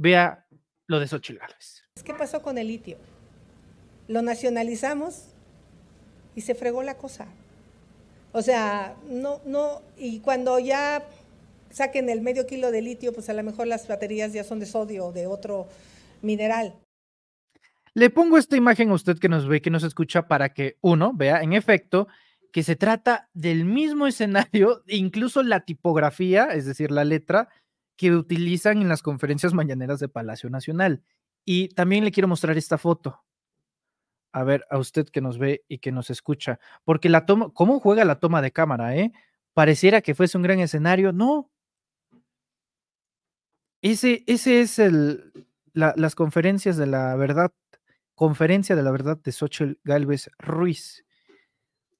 Vea lo de Xochitl ¿Qué pasó con el litio? Lo nacionalizamos y se fregó la cosa. O sea, no, no, y cuando ya saquen el medio kilo de litio, pues a lo mejor las baterías ya son de sodio o de otro mineral. Le pongo esta imagen a usted que nos ve, que nos escucha, para que uno vea, en efecto, que se trata del mismo escenario, incluso la tipografía, es decir, la letra, que utilizan en las conferencias mañaneras de Palacio Nacional. Y también le quiero mostrar esta foto. A ver, a usted que nos ve y que nos escucha, porque la toma, ¿cómo juega la toma de cámara, eh? Pareciera que fuese un gran escenario, no. Ese, ese es el, las conferencias de la verdad, conferencia de la verdad de Xochitl Galvez Ruiz.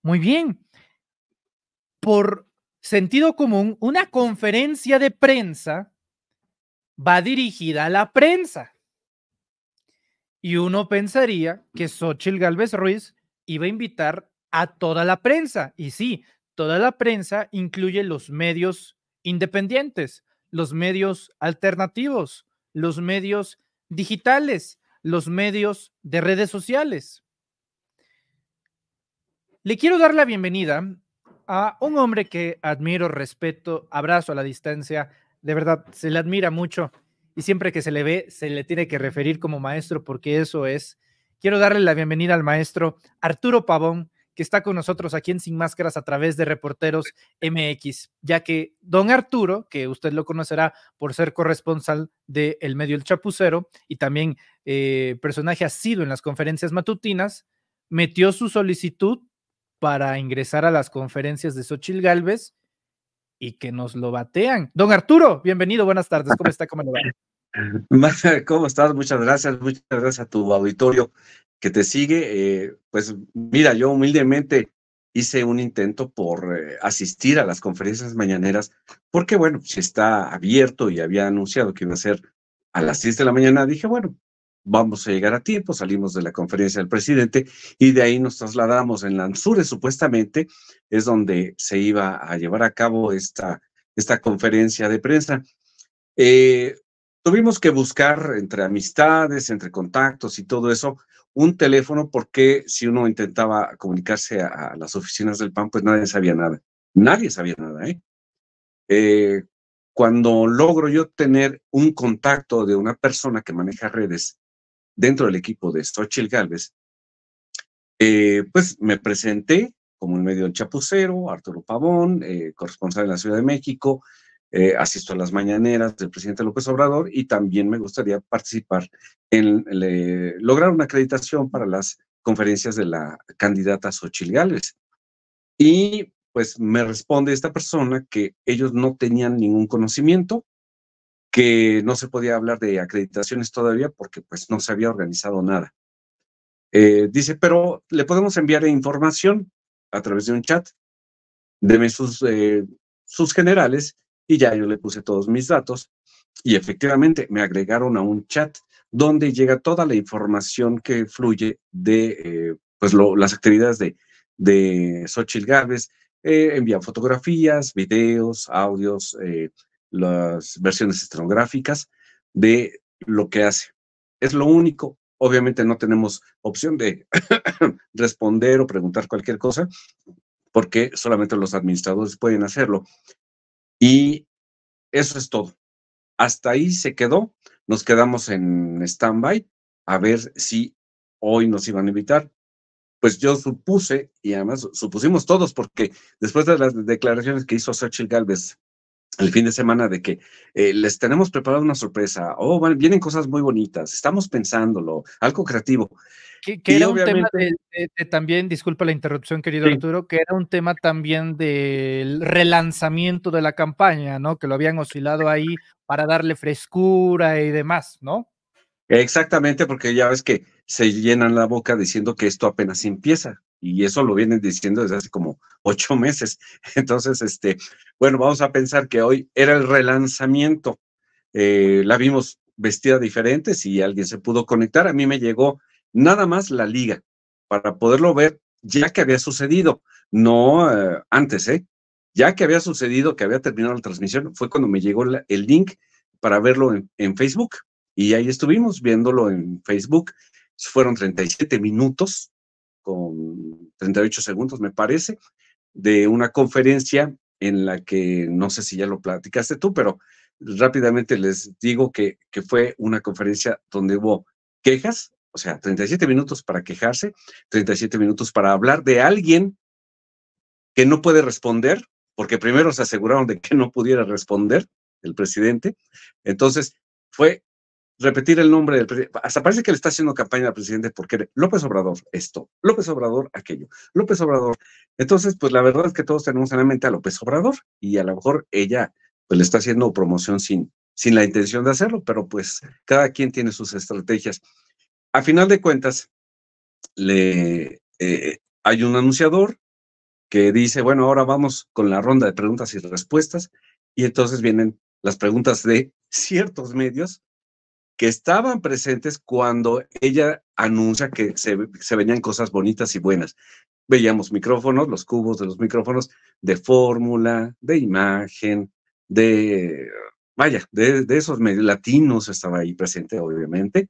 Muy bien. Por sentido común, una conferencia de prensa va dirigida a la prensa. Y uno pensaría que Xochitl Gálvez Ruiz iba a invitar a toda la prensa. Y sí, toda la prensa incluye los medios independientes, los medios alternativos, los medios digitales, los medios de redes sociales. Le quiero dar la bienvenida a un hombre que admiro, respeto, abrazo a la distancia. De verdad, se le admira mucho y siempre que se le ve, se le tiene que referir como maestro porque eso es. Quiero darle la bienvenida al maestro Arturo Pavón, que está con nosotros aquí en Sin Máscaras a través de Reporteros MX, ya que don Arturo, que usted lo conocerá por ser corresponsal de El Medio El Chapucero y también eh, personaje asiduo en las conferencias matutinas, metió su solicitud para ingresar a las conferencias de Xochil Galvez y que nos lo batean. Don Arturo, bienvenido, buenas tardes, ¿cómo está? ¿Cómo ¿Cómo estás? Muchas gracias, muchas gracias a tu auditorio que te sigue. Eh, pues mira, yo humildemente hice un intento por eh, asistir a las conferencias mañaneras, porque bueno, si está abierto y había anunciado que iba a ser a las 6 de la mañana, dije, bueno, vamos a llegar a tiempo, salimos de la conferencia del presidente y de ahí nos trasladamos en Lanzure, supuestamente es donde se iba a llevar a cabo esta, esta conferencia de prensa. Eh, tuvimos que buscar entre amistades, entre contactos y todo eso, un teléfono porque si uno intentaba comunicarse a, las oficinas del PAN, pues nadie sabía nada. Nadie sabía nada, ¿eh? eh, cuando logro yo tener un contacto de una persona que maneja redes dentro del equipo de Xochitl Galvez, eh, pues me presenté como el medio Chapucero, Arturo Pavón, eh, corresponsal de la Ciudad de México, eh, asisto a las mañaneras del presidente López Obrador y también me gustaría participar en lograr una acreditación para las conferencias de la candidata Xochitl Gálvez. Y pues me responde esta persona que ellos no tenían ningún conocimiento, que no se podía hablar de acreditaciones todavía porque pues no se había organizado nada. Eh, dice, pero le podemos enviar información a través de un chat. Deme sus, eh, sus generales y ya yo le puse todos mis datos y efectivamente me agregaron a un chat donde llega toda la información que fluye de eh, pues las actividades de, de Xochitl Gávez. envía fotografías, videos, audios, las versiones estenográficas de lo que hace. Es lo único. Obviamente no tenemos opción de responder o preguntar cualquier cosa porque solamente los administradores pueden hacerlo. Y eso es todo. Hasta ahí se quedó. Nos quedamos en stand-by a ver si hoy nos iban a invitar. Pues yo supuse, y además supusimos todos, porque después de las declaraciones que hizo Sergio Galvez el fin de semana de que eh, les tenemos preparado una sorpresa, oh, vienen cosas muy bonitas, estamos pensándolo, algo creativo. Que, era un tema también, disculpa la interrupción, querido Arturo, que era un tema también del relanzamiento de la campaña, ¿no? Que lo habían oscilado ahí para darle frescura y demás, ¿no? Exactamente, porque ya ves que se llenan la boca diciendo que esto apenas empieza, y eso lo vienen diciendo desde hace como ocho meses. Entonces, este, bueno, vamos a pensar que hoy era el relanzamiento. Eh, la vimos vestida diferente, si alguien se pudo conectar, a mí me llegó nada más la liga para poderlo ver ya que había sucedido, no eh, antes, ¿eh? Ya que había sucedido, que había terminado la transmisión, fue cuando me llegó el link para verlo en, en Facebook y ahí estuvimos viéndolo en Facebook. Fueron 37 minutos con 38 segundos, me parece, de una conferencia en la que no sé si ya lo platicaste tú, pero rápidamente les digo que, fue una conferencia donde hubo quejas, o sea, 37 minutos para quejarse, 37 minutos para hablar de alguien que no puede responder, porque primero se aseguraron de que no pudiera responder el presidente. Entonces, fue repetir el nombre del presidente. Hasta parece que le está haciendo campaña al presidente porque López Obrador esto, López Obrador aquello, López Obrador. Entonces, pues la verdad es que todos tenemos en la mente a López Obrador y a lo mejor ella pues, le está haciendo promoción sin, sin la intención de hacerlo, pero pues cada quien tiene sus estrategias. A final de cuentas, le, eh, hay un anunciador que dice, bueno, ahora vamos con la ronda de preguntas y respuestas, y entonces vienen las preguntas de ciertos medios que estaban presentes cuando ella anuncia que se, venían cosas bonitas y buenas. Veíamos micrófonos, los cubos de los micrófonos, de fórmula, de imagen, de, vaya, de, esos medios latinos estaba ahí presente, obviamente.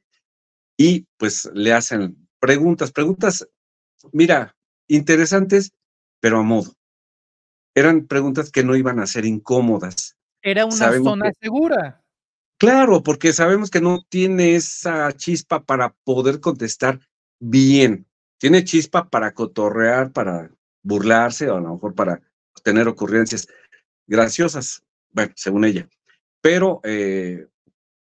Y pues le hacen preguntas, preguntas, mira, interesantes, pero a modo. Eran preguntas que no iban a ser incómodas. Era una zona segura. Claro, porque sabemos que no tiene esa chispa para poder contestar bien. Tiene chispa para cotorrear, para burlarse o a lo mejor para tener ocurrencias graciosas, bueno, según ella. Pero, eh,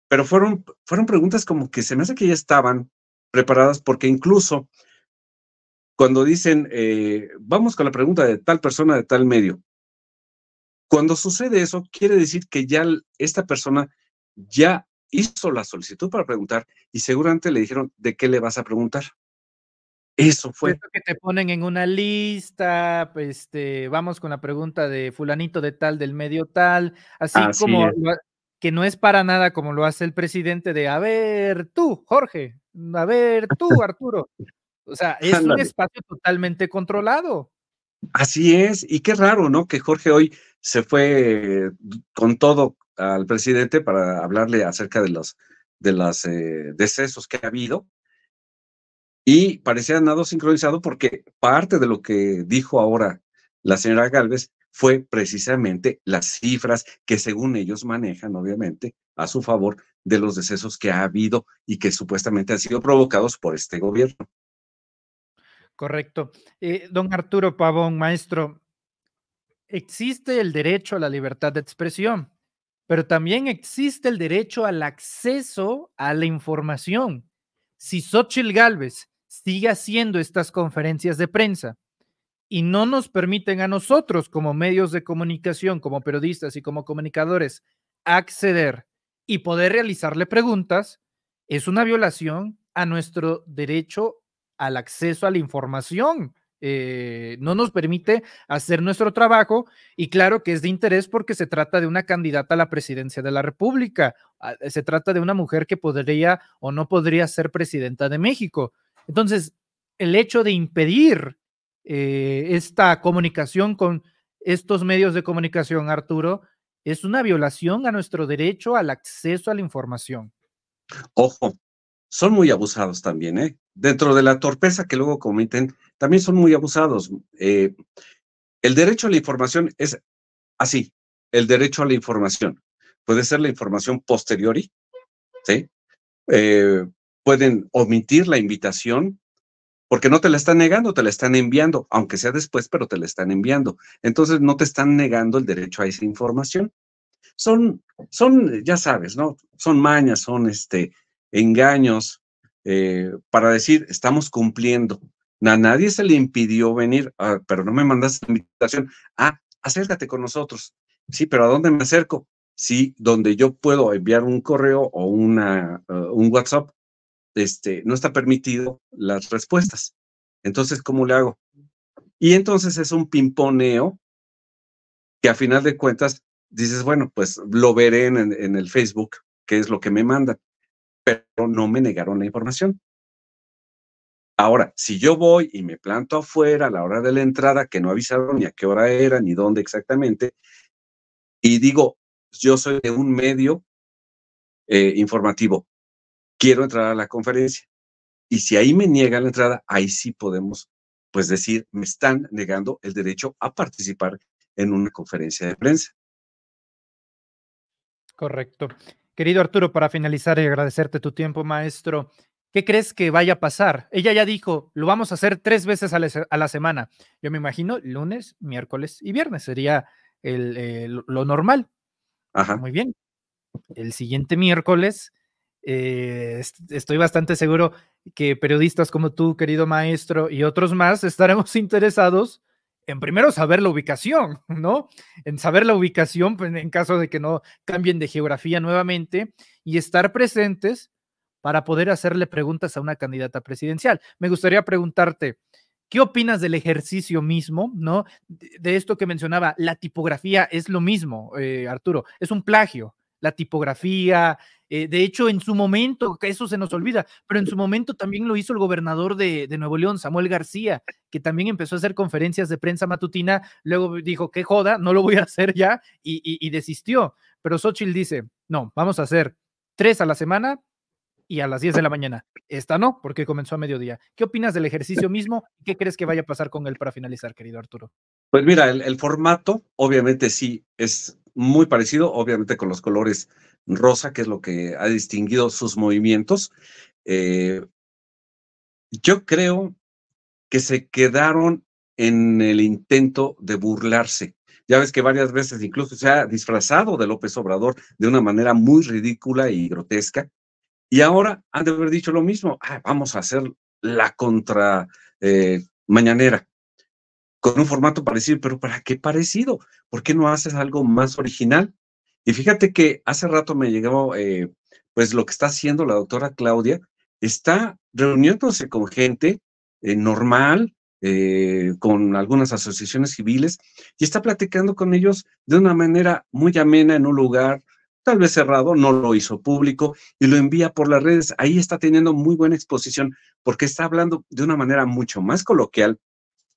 pero fueron, fueron preguntas como que se me hace que ya estaban preparadas porque incluso cuando dicen, eh, vamos con la pregunta de tal persona de tal medio, cuando sucede eso, quiere decir que ya esta persona ya hizo la solicitud para preguntar y seguramente le dijeron, ¿de qué le vas a preguntar? Eso fue. que te ponen en una lista, este, vamos con la pregunta de fulanito de tal, del medio tal, así, como que no es para nada como lo hace el presidente de, a ver tú, Jorge, a ver tú, Arturo. O sea, es un espacio totalmente controlado. Así es, y qué raro, ¿no? Que Jorge hoy se fue eh, con todo al presidente para hablarle acerca de los de eh, decesos que ha habido y parecía nada sincronizado porque parte de lo que dijo ahora la señora Galvez fue precisamente las cifras que según ellos manejan, obviamente, a su favor de los decesos que ha habido y que supuestamente han sido provocados por este gobierno. Correcto. Eh, don Arturo Pavón, maestro, existe el derecho a la libertad de expresión pero también existe el derecho al acceso a la información. Si Xochitl Galvez sigue haciendo estas conferencias de prensa y no nos permiten a nosotros como medios de comunicación, como periodistas y como comunicadores, acceder y poder realizarle preguntas, es una violación a nuestro derecho al acceso a la información. Eh, no nos permite hacer nuestro trabajo y claro que es de interés porque se trata de una candidata a la presidencia de la República, ah, eh, se trata de una mujer que podría o no podría ser presidenta de México. Entonces, el hecho de impedir eh, esta comunicación con estos medios de comunicación, Arturo, es una violación a nuestro derecho al acceso a la información. Ojo, son muy abusados también, ¿eh? dentro de la torpeza que luego cometen, también son muy abusados. Eh, el derecho a la información es así, el derecho a la información. Puede ser la información posteriori, ¿sí? Eh, pueden omitir la invitación porque no te la están negando, te la están enviando, aunque sea después, pero te la están enviando. Entonces no te están negando el derecho a esa información. Son, son, ya sabes, ¿no? Son mañas, son este, engaños, eh, para decir, estamos cumpliendo. A nadie se le impidió venir, ah, pero no me mandaste la invitación. Ah, acércate con nosotros. Sí, pero ¿a dónde me acerco? Sí, donde yo puedo enviar un correo o una, ah, un WhatsApp, este, no está permitido las respuestas. Entonces, ¿cómo le hago? Y entonces es un pimponeo que a final de cuentas dices, bueno, pues lo veré en, el Facebook, que es lo que me mandan pero no me negaron la información. Ahora, si yo voy y me planto afuera a la hora de la entrada, que no avisaron ni a qué hora era, ni dónde exactamente, y digo, yo soy de un medio eh, informativo, quiero entrar a la conferencia, y si ahí me niegan la entrada, ahí sí podemos, pues decir, me están negando el derecho a participar en una conferencia de prensa. Correcto. Querido Arturo, para finalizar y agradecerte tu tiempo, maestro, ¿qué crees que vaya a pasar? Ella ya dijo, lo vamos a hacer tres veces a la, semana. Yo me imagino lunes, miércoles y viernes sería el, eh, lo normal. Ajá. Muy bien. El siguiente miércoles, eh, estoy bastante seguro que periodistas como tú, querido maestro, y otros más estaremos interesados en primero saber la ubicación, ¿no? En saber la ubicación pues, en caso de que no cambien de geografía nuevamente y estar presentes para poder hacerle preguntas a una candidata presidencial. Me gustaría preguntarte, ¿qué opinas del ejercicio mismo, ¿no? De esto que mencionaba, la tipografía es lo mismo, eh, Arturo, es un plagio. La tipografía, eh, de hecho, en su momento, que eso se nos olvida, pero en su momento también lo hizo el gobernador de, Nuevo León, Samuel García, que también empezó a hacer conferencias de prensa matutina, luego dijo, qué joda, no lo voy a hacer ya, y, desistió. Pero Xochitl dice, no, vamos a hacer tres a la semana, y a las 10 de la mañana. Esta no, porque comenzó a mediodía. ¿Qué opinas del ejercicio mismo? ¿Qué crees que vaya a pasar con él para finalizar, querido Arturo? Pues mira, el formato obviamente sí es muy parecido, obviamente con los colores rosa, que es lo que ha distinguido sus movimientos. Eh, yo creo que se quedaron en el intento de burlarse. Ya ves que varias veces incluso se ha disfrazado de López Obrador de una manera muy ridícula y grotesca. Y ahora han de haber dicho lo mismo. Ah, vamos a hacer la contra eh, mañanera con un formato parecido, pero ¿para qué parecido? ¿Por qué no haces algo más original? Y fíjate que hace rato me llegó, eh, pues lo que está haciendo la doctora Claudia, está reuniéndose con gente eh, normal, eh, con algunas asociaciones civiles, y está platicando con ellos de una manera muy amena en un lugar tal vez cerrado, no lo hizo público y lo envía por las redes. Ahí está teniendo muy buena exposición porque está hablando de una manera mucho más coloquial,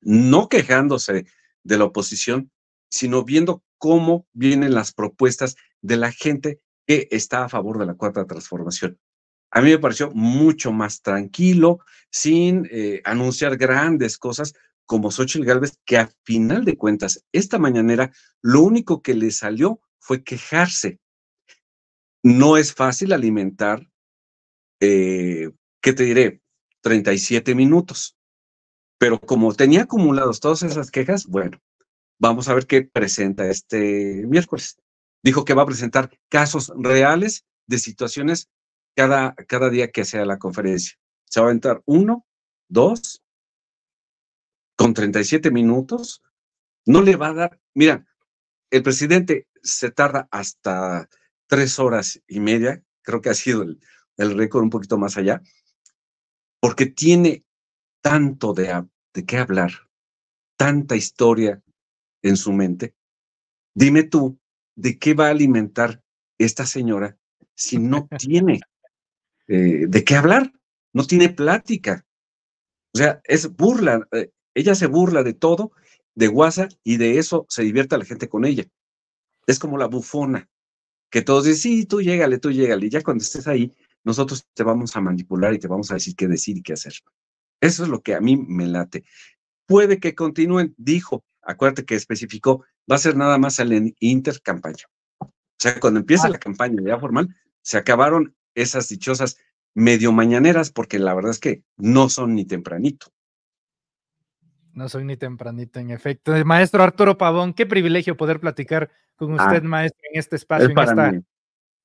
no quejándose de la oposición, sino viendo cómo vienen las propuestas de la gente que está a favor de la cuarta transformación. A mí me pareció mucho más tranquilo, sin eh, anunciar grandes cosas como Xochitl Galvez, que a final de cuentas, esta mañanera, lo único que le salió fue quejarse. No es fácil alimentar, eh, ¿qué te diré? 37 minutos. Pero como tenía acumulados todas esas quejas, bueno, Vamos a ver qué presenta este miércoles. Dijo que va a presentar casos reales de situaciones cada, cada día que sea la conferencia. Se va a entrar uno, dos, con 37 minutos. No le va a dar, mira, el presidente se tarda hasta tres horas y media, creo que ha sido el, récord un poquito más allá, porque tiene tanto de, de qué hablar, tanta historia en su mente, dime tú, ¿de qué va a alimentar esta señora si no tiene eh, de qué hablar? No tiene plática. O sea, es burla. Eh, ella se burla de todo, de guasa, y de eso se divierte la gente con ella. Es como la bufona, que todos dicen, sí, tú llégale, tú llégale. Y ya cuando estés ahí, nosotros te vamos a manipular y te vamos a decir qué decir y qué hacer. Eso es lo que a mí me late. Puede que continúen, dijo, acuérdate que especificó, va a ser nada más el intercampaña. O sea, cuando empieza la campaña ya formal, se acabaron esas dichosas medio mañaneras, porque la verdad es que no son ni tempranito. No soy ni tempranito, en efecto. Maestro Arturo Pavón, qué privilegio poder platicar con ah. usted, maestro, en este espacio,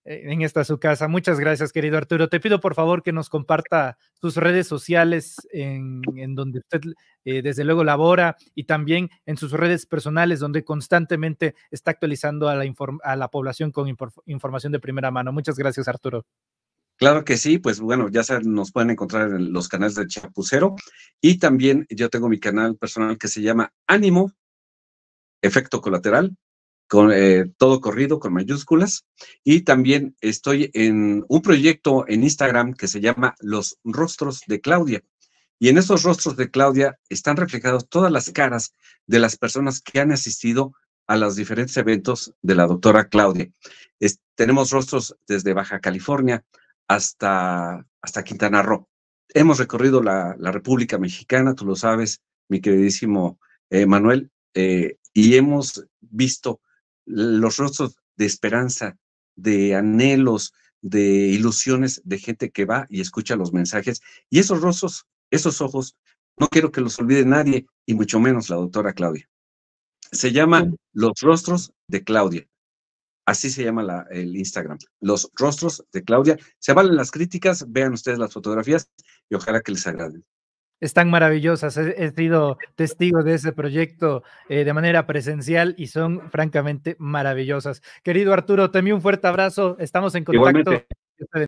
en esta su casa. Muchas gracias, querido Arturo. Te pido por favor que nos comparta sus redes sociales en, donde usted eh, desde luego labora y también en sus redes personales donde constantemente está actualizando a la, a la población con información de primera mano. Muchas gracias, Arturo. Claro que sí, pues bueno, ya nos pueden encontrar en los canales de Chapucero y también yo tengo mi canal personal que se llama Ánimo, Efecto Colateral, eh, todo corrido con mayúsculas. Y también estoy en un proyecto en Instagram que se llama Los Rostros de Claudia. Y en esos rostros de Claudia están reflejadas todas las caras de las personas que han asistido a los diferentes eventos de la doctora Claudia. tenemos rostros desde Baja California hasta, hasta Quintana Roo. Hemos recorrido la, República Mexicana, tú lo sabes, mi queridísimo eh, Manuel, eh, y hemos visto los rostros de esperanza, de anhelos, de ilusiones de gente que va y escucha los mensajes. Y esos rostros, esos ojos, no quiero que los olvide nadie, y mucho menos la doctora Claudia. Se llama Los Rostros de Claudia. Así se llama el Instagram. Los Rostros de Claudia. Se valen las críticas, vean ustedes las fotografías y ojalá que les agraden están maravillosas. He, sido testigo de ese proyecto eh, de manera presencial y son francamente maravillosas. Querido Arturo, te envío un fuerte abrazo. Estamos en contacto.